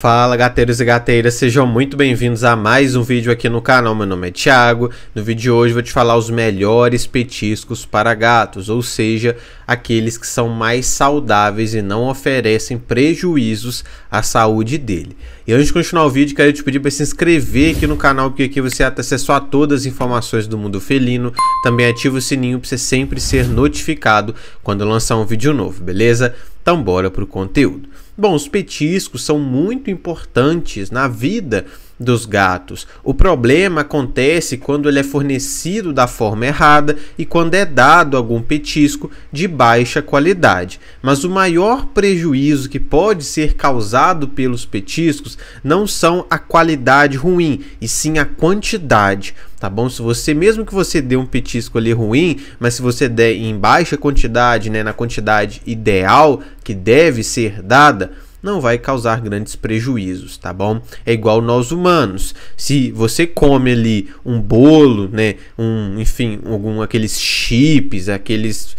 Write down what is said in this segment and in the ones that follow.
Fala gateiros e gateiras, sejam muito bem-vindos a mais um vídeo aqui no canal, meu nome é Thiago No vídeo de hoje vou te falar os melhores petiscos para gatos, ou seja, aqueles que são mais saudáveis e não oferecem prejuízos à saúde dele E antes de continuar o vídeo, quero te pedir para se inscrever aqui no canal, porque aqui você tem acesso a todas as informações do mundo felino Também ativa o sininho para você sempre ser notificado quando lançar um vídeo novo, beleza? Então bora pro conteúdo Bom, os petiscos são muito importantes na vida dos gatos. O problema acontece quando ele é fornecido da forma errada e quando é dado algum petisco de baixa qualidade. Mas o maior prejuízo que pode ser causado pelos petiscos não são a qualidade ruim, e sim a quantidade tá bom? Se você, mesmo que você dê um petisco ali ruim, mas se você der em baixa quantidade, né, na quantidade ideal que deve ser dada, não vai causar grandes prejuízos, tá bom? É igual nós humanos. Se você come ali um bolo, né, um, enfim, algum aqueles chips, aqueles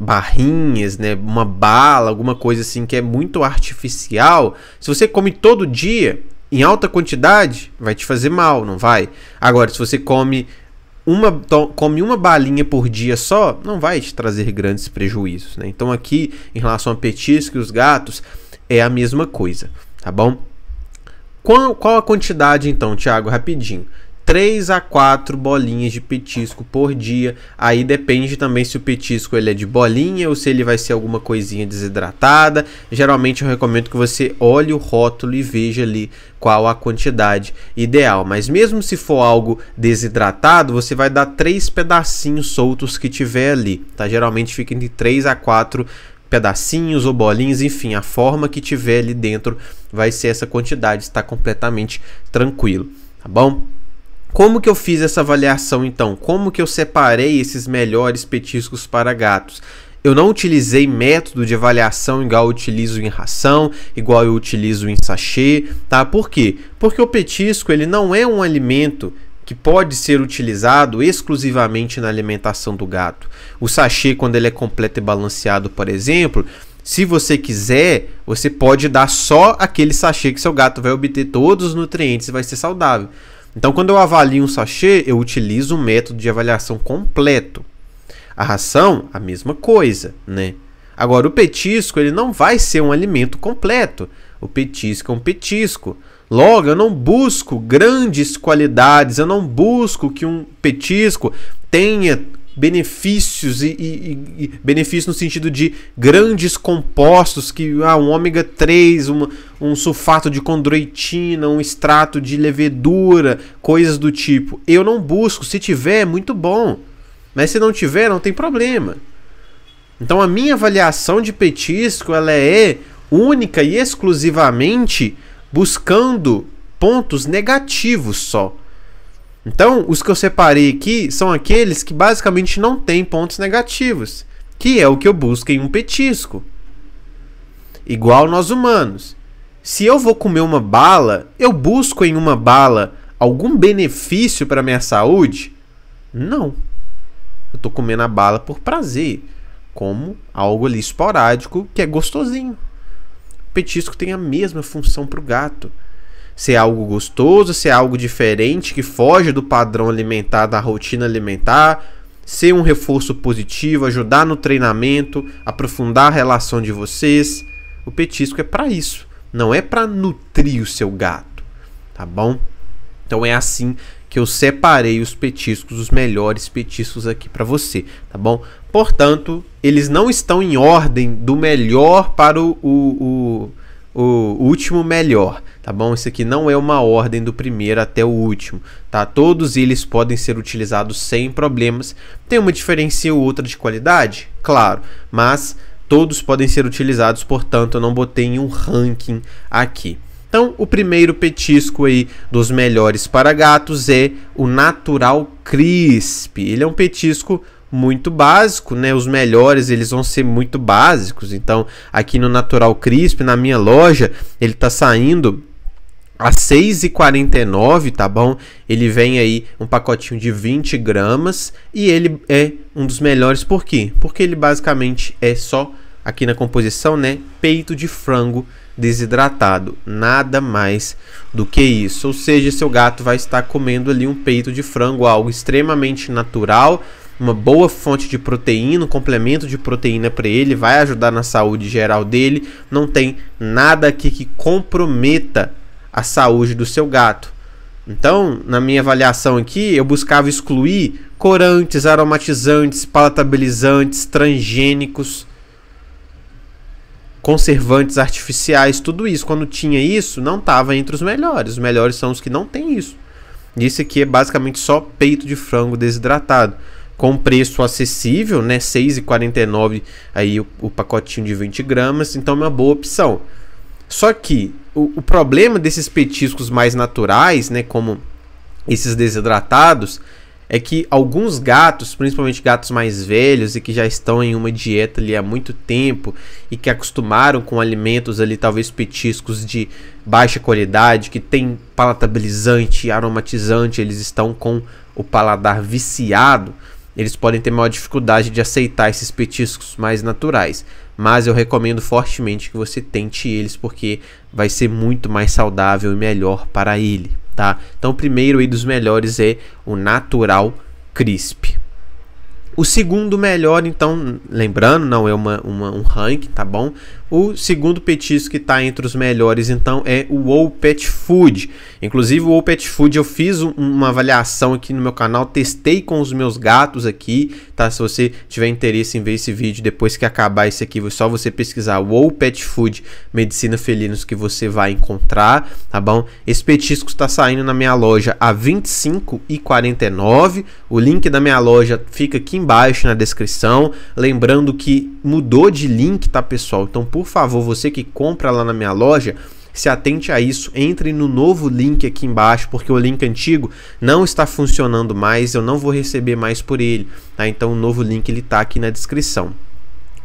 barrinhas, né, uma bala, alguma coisa assim que é muito artificial, se você come todo dia em alta quantidade, vai te fazer mal, não vai? Agora, se você come uma, come uma balinha por dia só, não vai te trazer grandes prejuízos. Né? Então, aqui, em relação a petisco e os gatos, é a mesma coisa, tá bom? Qual, qual a quantidade então, Thiago? Rapidinho. 3 a 4 bolinhas de petisco por dia. Aí depende também se o petisco ele é de bolinha ou se ele vai ser alguma coisinha desidratada. Geralmente eu recomendo que você olhe o rótulo e veja ali qual a quantidade ideal. Mas mesmo se for algo desidratado, você vai dar três pedacinhos soltos que tiver ali, tá? Geralmente fica entre 3 a 4 pedacinhos ou bolinhas, enfim, a forma que tiver ali dentro vai ser essa quantidade, está completamente tranquilo, tá bom? Como que eu fiz essa avaliação então? Como que eu separei esses melhores petiscos para gatos? Eu não utilizei método de avaliação igual eu utilizo em ração, igual eu utilizo em sachê, tá? Por quê? Porque o petisco ele não é um alimento que pode ser utilizado exclusivamente na alimentação do gato. O sachê, quando ele é completo e balanceado, por exemplo, se você quiser, você pode dar só aquele sachê que seu gato vai obter todos os nutrientes e vai ser saudável. Então, quando eu avalio um sachê, eu utilizo um método de avaliação completo. A ração, a mesma coisa, né? Agora, o petisco, ele não vai ser um alimento completo. O petisco é um petisco. Logo, eu não busco grandes qualidades, eu não busco que um petisco tenha benefícios e, e, e benefícios no sentido de grandes compostos que ah, um ômega 3, um um sulfato de condroitina, um extrato de levedura, coisas do tipo. Eu não busco, se tiver é muito bom, mas se não tiver não tem problema. Então a minha avaliação de petisco ela é única e exclusivamente buscando pontos negativos só. Então, os que eu separei aqui são aqueles que basicamente não têm pontos negativos, que é o que eu busco em um petisco. Igual nós humanos. Se eu vou comer uma bala, eu busco em uma bala algum benefício para minha saúde? Não. Eu tô comendo a bala por prazer, como algo ali esporádico que é gostosinho petisco tem a mesma função para o gato. Se é algo gostoso, se é algo diferente que foge do padrão alimentar, da rotina alimentar, ser um reforço positivo, ajudar no treinamento, aprofundar a relação de vocês. O petisco é para isso, não é para nutrir o seu gato, tá bom? Então é assim que eu separei os petiscos, os melhores petiscos aqui para você, tá bom? Portanto, eles não estão em ordem do melhor para o, o, o, o último melhor, tá bom? Isso aqui não é uma ordem do primeiro até o último, tá? Todos eles podem ser utilizados sem problemas. Tem uma diferença ou outra de qualidade? Claro, mas todos podem ser utilizados, portanto, eu não botei em um ranking aqui. Então, o primeiro petisco aí dos melhores para gatos é o Natural Crisp. Ele é um petisco muito básico, né? Os melhores eles vão ser muito básicos. Então, aqui no Natural Crisp, na minha loja, ele tá saindo a 6,49, tá bom? Ele vem aí um pacotinho de 20 gramas e ele é um dos melhores por quê? Porque ele basicamente é só aqui na composição, né? Peito de frango desidratado. Nada mais do que isso. Ou seja, seu gato vai estar comendo ali um peito de frango, algo extremamente natural, uma boa fonte de proteína, um complemento de proteína para ele, vai ajudar na saúde geral dele. Não tem nada aqui que comprometa a saúde do seu gato. Então, na minha avaliação aqui, eu buscava excluir corantes, aromatizantes, palatabilizantes, transgênicos conservantes artificiais, tudo isso, quando tinha isso, não estava entre os melhores. Os melhores são os que não têm isso. Isso aqui é basicamente só peito de frango desidratado, com preço acessível, né? R$ 6,49 aí o, o, pacotinho de 20 gramas, então é uma boa opção. Só que o, o problema desses petiscos mais naturais, né? Como esses desidratados, é que alguns gatos, principalmente gatos mais velhos e que já estão em uma dieta ali há muito tempo e que acostumaram com alimentos ali talvez petiscos de baixa qualidade, que tem palatabilizante, aromatizante, eles estão com o paladar viciado, eles podem ter maior dificuldade de aceitar esses petiscos mais naturais. Mas eu recomendo fortemente que você tente eles porque vai ser muito mais saudável e melhor para ele tá? Então o primeiro aí dos melhores é o Natural Crisp. O segundo melhor, então, lembrando, não é uma, uma um ranking, tá bom? O segundo petisco que está entre os melhores, então, é o Wow Pet Food. Inclusive, o Wow Pet Food eu fiz uma avaliação aqui no meu canal, testei com os meus gatos aqui, tá? Se você tiver interesse em ver esse vídeo depois que acabar esse aqui, é só você pesquisar Wow Pet Food Medicina Felinos que você vai encontrar, tá bom? Esse petisco está saindo na minha loja a R$ 25,49. O link da minha loja fica aqui embaixo na descrição. Lembrando que mudou de link, tá, pessoal? Então por favor, você que compra lá na minha loja, se atente a isso, entre no novo link aqui embaixo, porque o link antigo não está funcionando mais, eu não vou receber mais por ele, tá? Então o novo link ele tá aqui na descrição.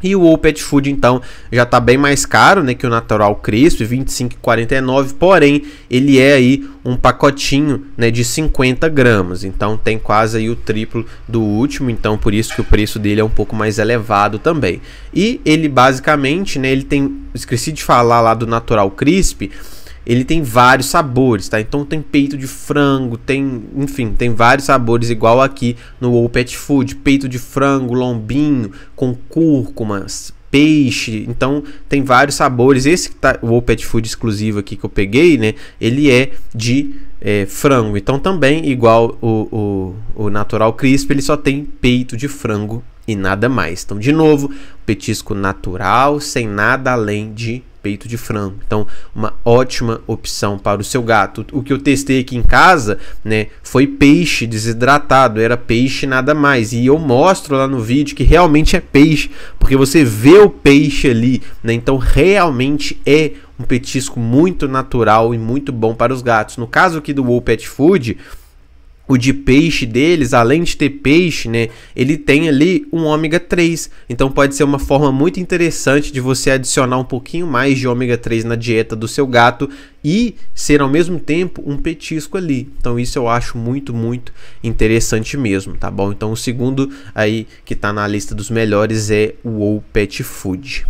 E o Pet Food, então, já está bem mais caro né, que o Natural Crisp, 25,49, porém, ele é aí um pacotinho né, de 50 gramas, então tem quase aí o triplo do último, então por isso que o preço dele é um pouco mais elevado também. E ele basicamente, né, ele tem, esqueci de falar lá do Natural Crisp, ele tem vários sabores, tá? Então tem peito de frango, tem, enfim, tem vários sabores igual aqui no Whole Pet Food, peito de frango, lombinho com cúrcuma, peixe, então tem vários sabores. Esse tá, o Pet Food exclusivo aqui que eu peguei, né? Ele é de é, frango, então também igual o, o, o Natural Crisp, ele só tem peito de frango e nada mais. Então, de novo, petisco natural, sem nada além de peito de frango. Então, uma ótima opção para o seu gato. O que eu testei aqui em casa, né, foi peixe desidratado, era peixe nada mais. E eu mostro lá no vídeo que realmente é peixe, porque você vê o peixe ali, né? Então, realmente é um petisco muito natural e muito bom para os gatos. No caso aqui do Wool Pet Food, o de peixe deles, além de ter peixe, né, ele tem ali um ômega 3. Então pode ser uma forma muito interessante de você adicionar um pouquinho mais de ômega 3 na dieta do seu gato e ser ao mesmo tempo um petisco ali. Então isso eu acho muito, muito interessante mesmo, tá bom? Então o segundo aí que está na lista dos melhores é o Ou Pet Food.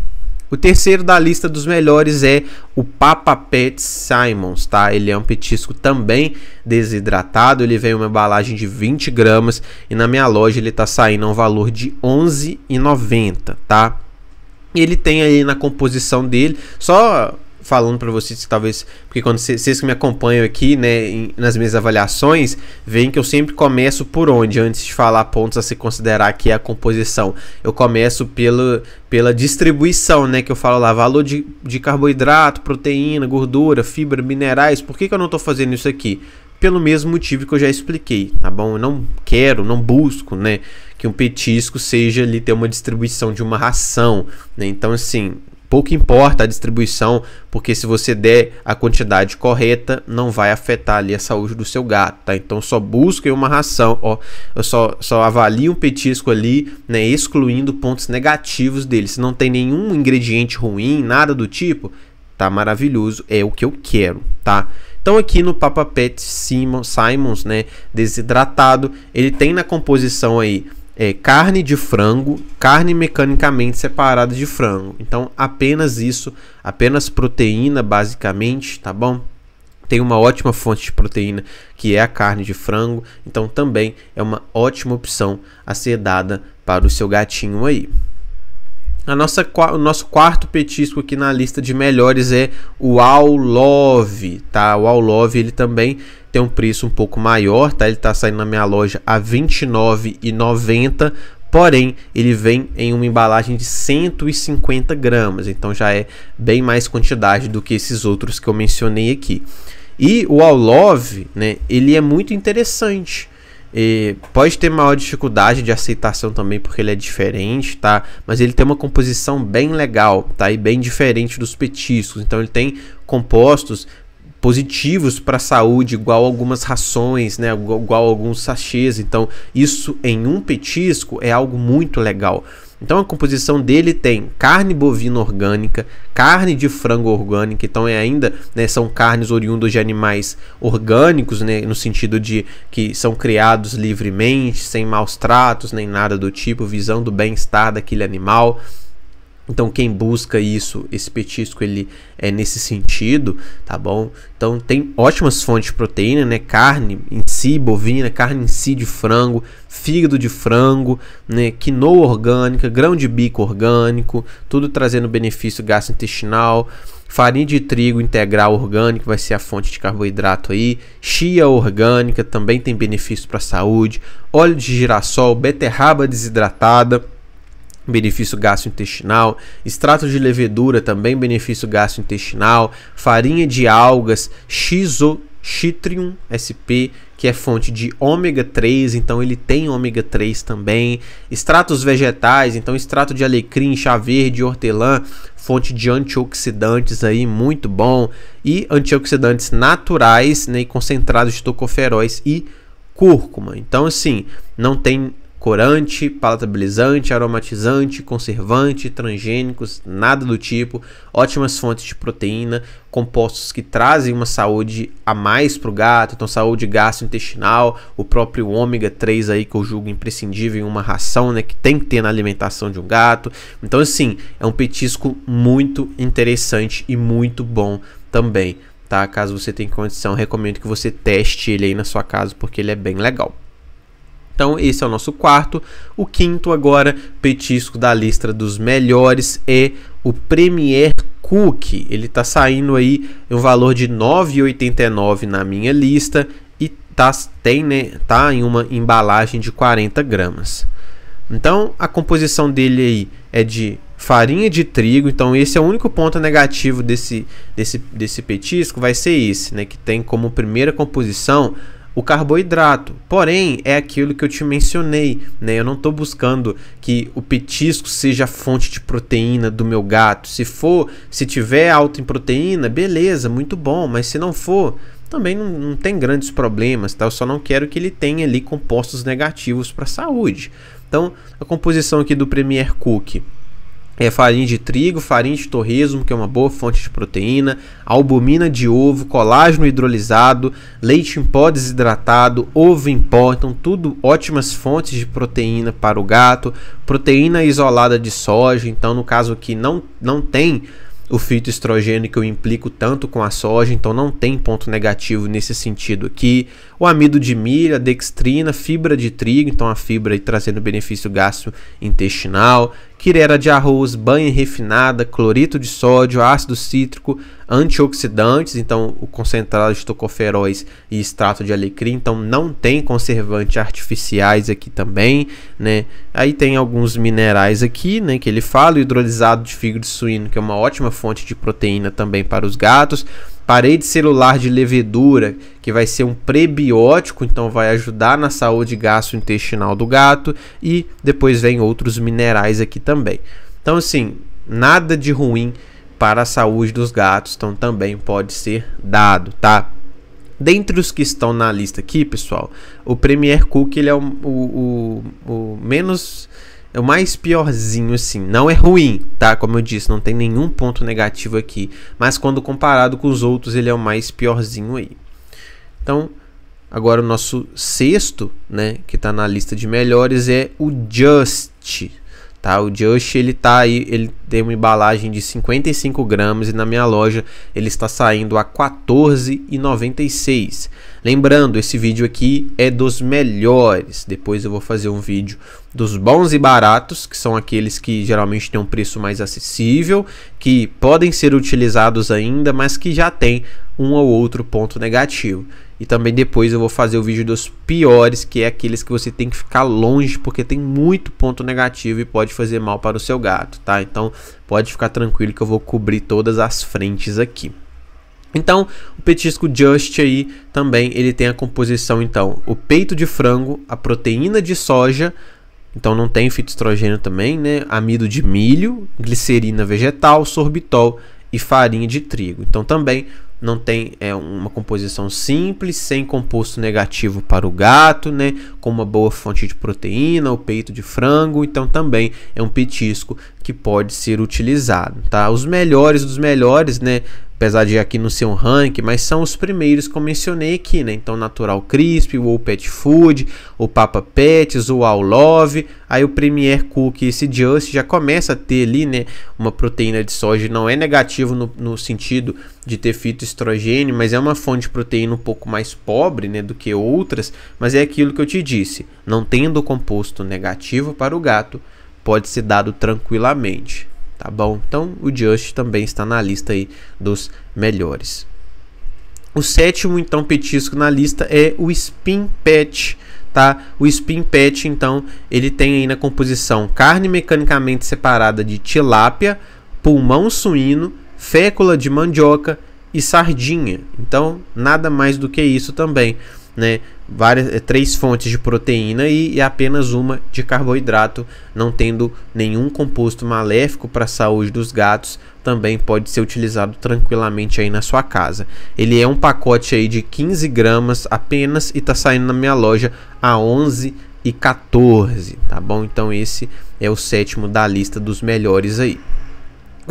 O terceiro da lista dos melhores é o Papa Pet Simons, tá? Ele é um petisco também desidratado, ele vem uma embalagem de 20 gramas e na minha loja ele tá saindo a um valor de R$ 11,90, tá? Ele tem aí na composição dele, só falando para vocês que talvez, porque quando vocês que me acompanham aqui, né, em, nas minhas avaliações, veem que eu sempre começo por onde, antes de falar pontos a se considerar que é a composição. Eu começo pelo, pela distribuição, né, que eu falo lá, valor de, de carboidrato, proteína, gordura, fibra, minerais. Por que, que eu não estou fazendo isso aqui? pelo mesmo motivo que eu já expliquei, tá bom? Eu não quero, não busco, né, que um petisco seja ali ter uma distribuição de uma ração, né? Então, assim, Pouco importa a distribuição, porque se você der a quantidade correta, não vai afetar ali a saúde do seu gato, tá? Então só busquem uma ração, ó, eu só, só avalie um petisco ali, né, excluindo pontos negativos dele. Se não tem nenhum ingrediente ruim, nada do tipo, tá maravilhoso, é o que eu quero, tá? Então aqui no Papa Pet Simons, né, desidratado, ele tem na composição aí é, carne de frango, carne mecanicamente separada de frango. Então, apenas isso, apenas proteína, basicamente, tá bom? Tem uma ótima fonte de proteína que é a carne de frango, então também é uma ótima opção a ser dada para o seu gatinho aí. A nossa, o nosso quarto petisco aqui na lista de melhores é o Love tá? O Love ele também tem um preço um pouco maior, tá? Ele tá saindo na minha loja a R$ 29,90. Porém, ele vem em uma embalagem de 150 gramas, então já é bem mais quantidade do que esses outros que eu mencionei aqui. E o All Love, né, ele é muito interessante. E pode ter maior dificuldade de aceitação também porque ele é diferente, tá? Mas ele tem uma composição bem legal, tá? E bem diferente dos petiscos. Então ele tem compostos positivos para a saúde, igual algumas rações, né, igual alguns sachês. Então, isso em um petisco é algo muito legal. Então a composição dele tem carne bovina orgânica, carne de frango orgânica, então é ainda né, são carnes oriundas de animais orgânicos, né, no sentido de que são criados livremente, sem maus tratos nem nada do tipo, visão do bem-estar daquele animal. Então quem busca isso, esse petisco, ele é nesse sentido, tá bom? Então tem ótimas fontes de proteína, né? Carne em si, bovina, carne em si de frango, fígado de frango, né? Quinoa orgânica, grão de bico orgânico, tudo trazendo benefício gastrointestinal. Farinha de trigo integral orgânica vai ser a fonte de carboidrato aí. Chia orgânica também tem benefício para a saúde. Óleo de girassol, beterraba desidratada benefício gastrointestinal, extrato de levedura também benefício gastrointestinal, farinha de algas, xizoxitrium SP, que é fonte de ômega 3, então ele tem ômega 3 também, extratos vegetais, então extrato de alecrim, chá verde, hortelã, fonte de antioxidantes aí muito bom e antioxidantes naturais, né, e concentrados de tocoferóis e cúrcuma. Então assim, não tem corante, palatabilizante, aromatizante, conservante, transgênicos, nada do tipo, ótimas fontes de proteína, compostos que trazem uma saúde a mais para o gato, então saúde gastrointestinal, o próprio ômega 3 aí que eu julgo imprescindível em uma ração, né, que tem que ter na alimentação de um gato. Então assim, é um petisco muito interessante e muito bom também, tá? Caso você tenha condição, recomendo que você teste ele aí na sua casa porque ele é bem legal. Então esse é o nosso quarto. O quinto agora, petisco da lista dos melhores, é o Premier Cook. Ele está saindo aí em um valor de 9,89 na minha lista e tá, tem, né, tá em uma embalagem de 40 gramas. Então a composição dele aí é de farinha de trigo. Então esse é o único ponto negativo desse, desse, desse petisco, vai ser esse, né? Que tem como primeira composição o carboidrato. Porém, é aquilo que eu te mencionei, né? Eu não estou buscando que o petisco seja a fonte de proteína do meu gato. Se for, se tiver alto em proteína, beleza, muito bom, mas se não for, também não, não tem grandes problemas, tá? Eu só não quero que ele tenha ali compostos negativos para a saúde. Então, a composição aqui do Premier Cook é farinha de trigo, farinha de torresmo, que é uma boa fonte de proteína, albumina de ovo, colágeno hidrolisado, leite em pó desidratado, ovo em pó, então tudo ótimas fontes de proteína para o gato, proteína isolada de soja, então no caso que não, não tem o fitoestrogênio que eu implico tanto com a soja, então não tem ponto negativo nesse sentido aqui. O amido de milho, a dextrina, fibra de trigo, então a fibra aí trazendo benefício gastrointestinal, que era de arroz, banha refinada, cloreto de sódio, ácido cítrico, antioxidantes, então o concentrado de tocoferóis e extrato de alecrim, então não tem conservantes artificiais aqui também, né? Aí tem alguns minerais aqui, né, que ele fala, o hidrolisado de fígado de suíno, que é uma ótima fonte de proteína também para os gatos parede celular de levedura, que vai ser um prebiótico, então vai ajudar na saúde gastrointestinal do gato, e depois vem outros minerais aqui também. Então, assim, nada de ruim para a saúde dos gatos, então também pode ser dado, tá? Dentre os que estão na lista aqui, pessoal, o Premier Cook ele é o, o, o, o menos é o mais piorzinho, assim. Não é ruim, tá? Como eu disse, não tem nenhum ponto negativo aqui. Mas quando comparado com os outros, ele é o mais piorzinho aí. Então, agora o nosso sexto, né? Que tá na lista de melhores é o Just. Tá, o Just ele tá aí, ele tem uma embalagem de 55 gramas e na minha loja ele está saindo a 14,96. Lembrando, esse vídeo aqui é dos melhores. Depois eu vou fazer um vídeo dos bons e baratos, que são aqueles que geralmente têm um preço mais acessível, que podem ser utilizados ainda, mas que já tem um ou outro ponto negativo. E também depois eu vou fazer o vídeo dos piores, que é aqueles que você tem que ficar longe, porque tem muito ponto negativo e pode fazer mal para o seu gato, tá? Então pode ficar tranquilo que eu vou cobrir todas as frentes aqui. Então, o petisco Just aí também, ele tem a composição então, o peito de frango, a proteína de soja, então não tem fitoestrogênio também, né? Amido de milho, glicerina vegetal, sorbitol e farinha de trigo. Então também não tem é, uma composição simples, sem composto negativo para o gato, né? Com uma boa fonte de proteína, o peito de frango, então também é um petisco que pode ser utilizado, tá? Os melhores dos melhores, né? apesar de aqui não ser um ranking, mas são os primeiros que eu mencionei aqui, né? Então, Natural Crisp, o Pet Food, o Papa Pets, o All Love, aí o Premier Cook e esse Just já começa a ter ali, né, uma proteína de soja, não é negativo no, no sentido de ter fitoestrogênio, mas é uma fonte de proteína um pouco mais pobre, né, do que outras, mas é aquilo que eu te disse, não tendo composto negativo para o gato, pode ser dado tranquilamente tá bom? Então o Just também está na lista aí dos melhores. O sétimo então petisco na lista é o Spin Pet, tá? O Spin Pet então ele tem aí na composição carne mecanicamente separada de tilápia, pulmão suíno, fécula de mandioca e sardinha. Então nada mais do que isso também, né? várias, eh, três fontes de proteína e, e apenas uma de carboidrato, não tendo nenhum composto maléfico para a saúde dos gatos, também pode ser utilizado tranquilamente aí na sua casa. Ele é um pacote aí de 15 gramas apenas e está saindo na minha loja a 11 e 14, tá bom? Então esse é o sétimo da lista dos melhores aí.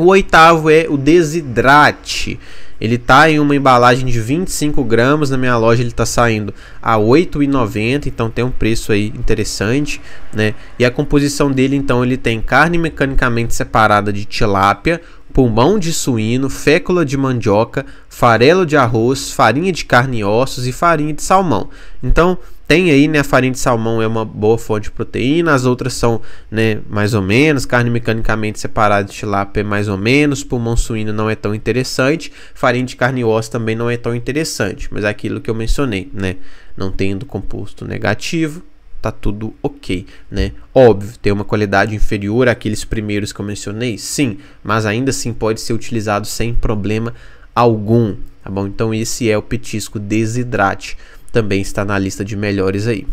O oitavo é o desidrate. Ele tá em uma embalagem de 25 gramas. Na minha loja ele tá saindo a 8,90. Então tem um preço aí interessante, né? E a composição dele, então, ele tem carne mecanicamente separada de tilápia, pulmão de suíno, fécula de mandioca, farelo de arroz, farinha de carne e ossos e farinha de salmão. Então, tem aí, né, a farinha de salmão é uma boa fonte de proteína, as outras são, né, mais ou menos, carne mecanicamente separada de tilápia é mais ou menos, pulmão suíno não é tão interessante, farinha de carne e osso também não é tão interessante, mas é aquilo que eu mencionei, né, não tendo composto negativo, tá tudo ok, né? Óbvio, tem uma qualidade inferior àqueles primeiros que eu mencionei, sim, mas ainda assim pode ser utilizado sem problema algum, tá bom? Então esse é o petisco desidrate também está na lista de melhores aí.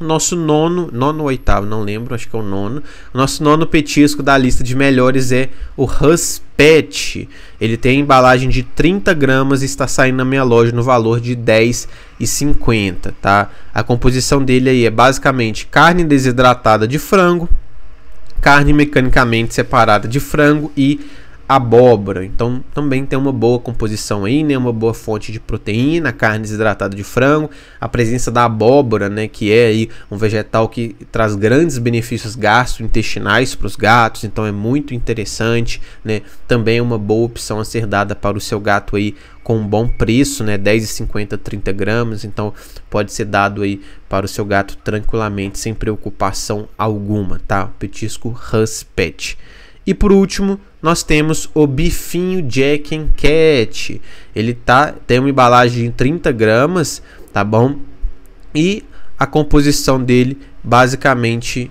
Nosso nono, nono ou oitavo, não lembro, acho que é o nono. Nosso nono petisco da lista de melhores é o Raspet. Ele tem embalagem de 30 gramas e está saindo na minha loja no valor de R$10,50, tá? A composição dele aí é basicamente carne desidratada de frango, carne mecanicamente separada de frango e abóbora. Então também tem uma boa composição aí, né? Uma boa fonte de proteína, carne desidratada de frango, a presença da abóbora, né? Que é aí um vegetal que traz grandes benefícios gastrointestinais para os gatos. Então é muito interessante, né? Também é uma boa opção a ser dada para o seu gato aí com um bom preço, né? 10,50, 30 gramas. Então pode ser dado aí para o seu gato tranquilamente, sem preocupação alguma, tá? petisco Hus Pet. E por último, nós temos o bifinho Jack and Cat. Ele tá, tem uma embalagem de 30 gramas, tá bom? E a composição dele basicamente...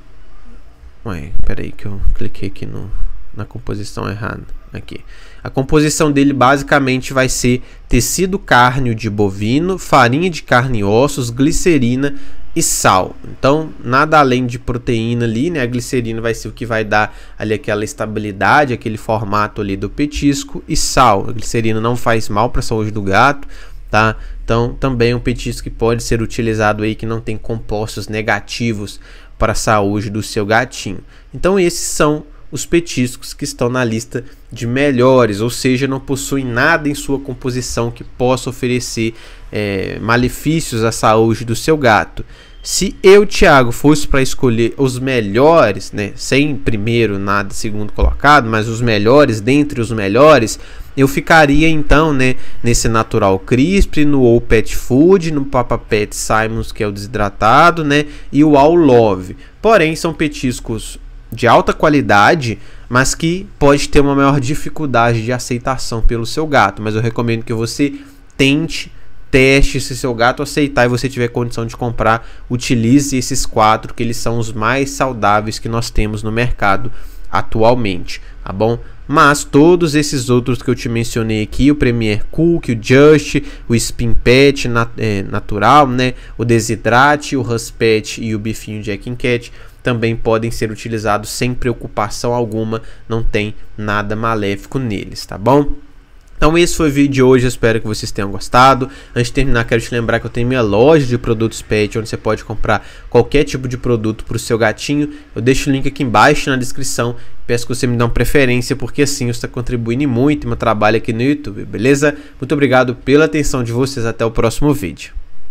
Ué, peraí que eu cliquei aqui no, na composição errada. Aqui. A composição dele basicamente vai ser tecido cárneo de bovino, farinha de carne e ossos, glicerina e sal. Então, nada além de proteína ali, né? A glicerina vai ser o que vai dar ali aquela estabilidade, aquele formato ali do petisco e sal. A glicerina não faz mal para a saúde do gato, tá? Então, também um petisco que pode ser utilizado aí que não tem compostos negativos para a saúde do seu gatinho. Então, esses são os petiscos que estão na lista de melhores, ou seja, não possuem nada em sua composição que possa oferecer é, malefícios à saúde do seu gato. Se eu, Thiago, fosse para escolher os melhores, né, sem primeiro nada segundo colocado, mas os melhores dentre os melhores, eu ficaria então, né, nesse Natural Crisp, no All Pet Food, no Papa Pet Simons, que é o desidratado, né, e o All Love. Porém, são petiscos de alta qualidade, mas que pode ter uma maior dificuldade de aceitação pelo seu gato. Mas eu recomendo que você tente, teste se seu gato aceitar e você tiver condição de comprar, utilize esses quatro que eles são os mais saudáveis que nós temos no mercado atualmente, tá bom? Mas todos esses outros que eu te mencionei aqui, o Premier Cook, o Just, o Spin Pet nat é, natural, né? O Desidrate, o Huspet e o bifinho Jack and Cat também podem ser utilizados sem preocupação alguma, não tem nada maléfico neles, tá bom? Então esse foi o vídeo de hoje, espero que vocês tenham gostado. Antes de terminar, quero te lembrar que eu tenho minha loja de produtos pet, onde você pode comprar qualquer tipo de produto para o seu gatinho. Eu deixo o link aqui embaixo na descrição. Peço que você me dê uma preferência, porque assim você está contribuindo muito no meu trabalho aqui no YouTube, beleza? Muito obrigado pela atenção de vocês, até o próximo vídeo.